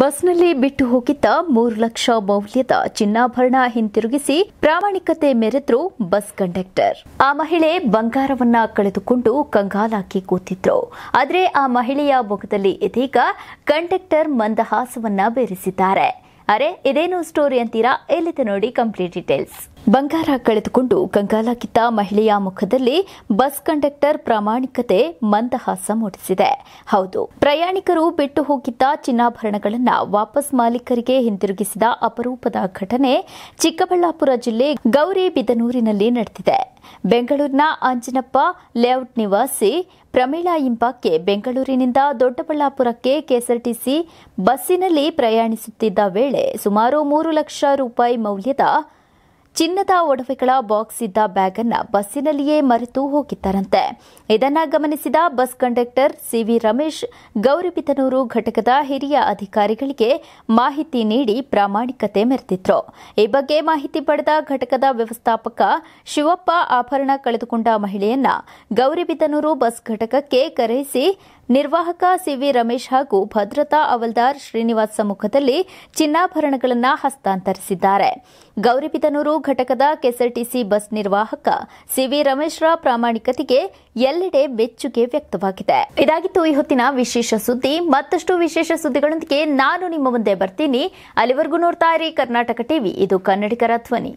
ಬಸ್ನಲ್ಲಿ ಬಿಟ್ಟು ಹೋಗಿದ್ದ ಮೂರು ಲಕ್ಷ ಮೌಲ್ಯದ ಚಿನ್ನಾಭರಣ ಹಿಂತಿರುಗಿಸಿ ಪ್ರಾಮಾಣಿಕತೆ ಮೆರೆದ್ರು ಬಸ್ ಕಂಡಕ್ಟರ್ ಆ ಮಹಿಳೆ ಬಂಗಾರವನ್ನ ಕಳೆದುಕೊಂಡು ಕಂಗಾಲಾಕಿ ಕೂತಿದ್ರು ಆದರೆ ಆ ಮಹಿಳೆಯ ಮುಖದಲ್ಲಿ ಇದೀಗ ಕಂಡಕ್ಟರ್ ಮಂದಹಾಸವನ್ನ ಬೇರಿಸಿದ್ದಾರೆ ಅರೆ ಇದೇನು ಸ್ಟೋರಿ ಅಂತೀರಾ ಎಲ್ಲಿದೆ ನೋಡಿ ಕಂಪ್ಲೀಟ್ ಡೀಟೇಲ್ಸ್ ಬಂಗಾರ ಕಳೆದುಕೊಂಡು ಕಂಗಾಲಾಗಿದ್ದ ಮಹಿಳೆಯ ಮುಖದಲ್ಲಿ ಬಸ್ ಕಂಡಕ್ಟರ್ ಪ್ರಾಮಾಣಿಕತೆ ಮಂದಹಾಸ ಮೂಡಿಸಿದೆ ಹೌದು ಪ್ರಯಾಣಿಕರು ಬಿಟ್ಟು ಹೋಗಿದ್ದ ಚಿನ್ನಾಭರಣಗಳನ್ನು ವಾಪಸ್ ಮಾಲೀಕರಿಗೆ ಹಿಂದಿರುಗಿಸಿದ ಅಪರೂಪದ ಘಟನೆ ಚಿಕ್ಕಬಳ್ಳಾಪುರ ಜಿಲ್ಲೆ ಗೌರಿಬಿದನೂರಿನಲ್ಲಿ ನಡೆದಿದೆ ಬೆಂಗಳೂರಿನ ಅಂಜನಪ್ಪ ಲೇಔಟ್ ನಿವಾಸಿ ಪ್ರಮೀಳಾ ಇಂಬಾಕ್ಕೆ ಬೆಂಗಳೂರಿನಿಂದ ದೊಡ್ಡಬಳ್ಳಾಪುರಕ್ಕೆ ಕೆಎಸ್ಆರ್ಟಿಸಿ ಬಸ್ಸಿನಲ್ಲಿ ಪ್ರಯಾಣಿಸುತ್ತಿದ್ದ ವೇಳೆ ಸುಮಾರು ಮೂರು ಲಕ್ಷ ರೂಪಾಯಿ ಮೌಲ್ಯದ ಚಿನ್ನದ ಒಡವೆಗಳ ಬಾಕ್ಸ್ ಇದ್ದ ಬ್ಯಾಗ್ ಅನ್ನ ಬಸ್ಸಿನಲ್ಲಿಯೇ ಮರೆತು ಹೋಗಿದ್ದಾರಂತೆ ಇದನ್ನ ಗಮನಿಸಿದ bus conductor CV Ramesh Gauribidanur ಘಟಕದ ಹಿರಿಯ ಅಧಿಕಾರಿಗಳಿಗೆ ಮಾಹಿತಿ ನೀಡಿ ಪ್ರಾಮಾಣಿಕತೆ ಮೆರೆದಿದ್ರು ಈ ಬಗ್ಗೆ ಮಾಹಿತಿ ಪಡೆದ ಘಟಕದ ವ್ಯವಸ್ಥಾಪಕ ಶಿವಪ್ಪ ಆಭರಣ ಕಳೆದುಕೊಂಡ ಮಹಿಳೆಯನ್ನ ಗೌರಿಬಿದನೂರು ಬಸ್ ಘಟಕಕ್ಕೆ ಕರೆಯಿಸಿ ನಿರ್ವಾಹಕ ಸಿವಿ ರಮೇಶ್ ಹಾಗೂ ಭದ್ರತಾ ಅವಲ್ದಾರ್ ಶ್ರೀನಿವಾಸ್ ಸಮ್ಮುಖದಲ್ಲಿ ಚಿನ್ನಾಭರಣಗಳನ್ನು ಹಸ್ತಾಂತರಿಸಿದ್ದಾರೆ ಗೌರಿಬಿದನೂರು ಘಟಕದ ಕೆಎಸ್ಆರ್ಟಿಸಿ ಬಸ್ ನಿರ್ವಾಹಕ ಸಿವಿ ರಮೇಶ್ರ ಪ್ರಾಮಾಣಿಕತೆಗೆ ಎಲ್ಲೆಡೆ ಮೆಚ್ಚುಗೆ ವ್ಯಕ್ತವಾಗಿದೆ ಇದಾಗಿತ್ತು ಈ ಹೊತ್ತಿನ ವಿಶೇಷ ಸುದ್ದಿ ಮತ್ತಷ್ಟು ವಿಶೇಷ ಸುದ್ದಿಗಳೊಂದಿಗೆ ನಾನು ನಿಮ್ಮ ಮುಂದೆ ಬರ್ತೀನಿ ಅಲ್ಲಿವರೆಗೂ ನೋಡ್ತಾ ಇರಿ ಕರ್ನಾಟಕ ಟಿವಿ ಇದು ಕನ್ನಡಿಗರ ಧ್ವನಿ